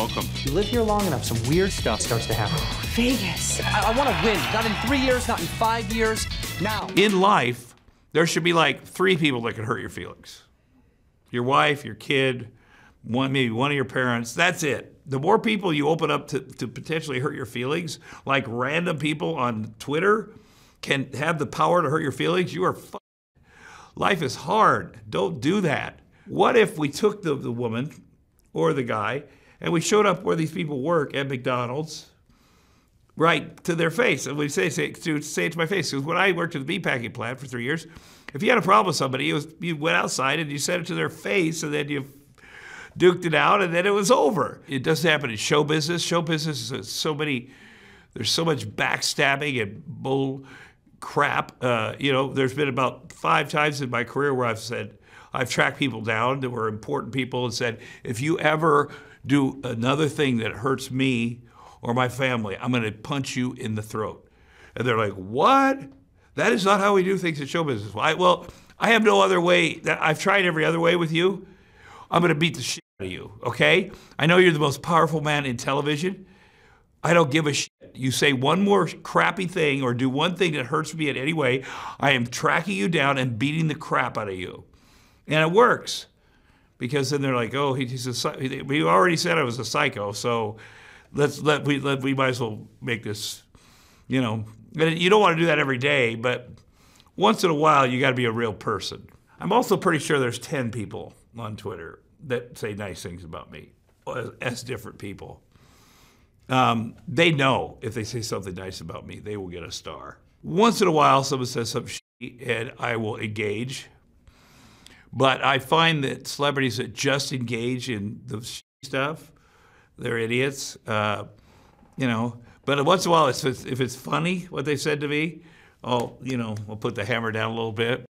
Welcome. You live here long enough, some weird stuff starts to happen. Vegas. I, I want to win, not in three years, not in five years, now. In life, there should be like three people that could hurt your feelings. Your wife, your kid, one, maybe one of your parents, that's it. The more people you open up to, to potentially hurt your feelings, like random people on Twitter can have the power to hurt your feelings, you are Life is hard. Don't do that. What if we took the, the woman or the guy and we showed up where these people work at McDonald's, right to their face. And we say, say, to, say it to my face. Because when I worked at the meatpacking plant for three years, if you had a problem with somebody, was, you went outside and you said it to their face, and then you duked it out, and then it was over. It doesn't happen in show business. Show business is so many, there's so much backstabbing and bull crap. Uh, you know, there's been about five times in my career where I've said, I've tracked people down that were important people and said, if you ever do another thing that hurts me or my family, I'm going to punch you in the throat. And they're like, what? That is not how we do things in show business. Well, I, well, I have no other way. That I've tried every other way with you. I'm going to beat the shit out of you, okay? I know you're the most powerful man in television. I don't give a shit. You say one more crappy thing or do one thing that hurts me in any way, I am tracking you down and beating the crap out of you. And it works because then they're like, oh, he, he's a, he, we already said I was a psycho, so let's let we let we might as well make this, you know. And you don't want to do that every day, but once in a while you got to be a real person. I'm also pretty sure there's ten people on Twitter that say nice things about me as different people. Um, they know if they say something nice about me, they will get a star. Once in a while, someone says something and I will engage but I find that celebrities that just engage in the stuff, they're idiots, uh, you know. But once in a while, if it's, if it's funny, what they said to me, I'll, you know, I'll put the hammer down a little bit.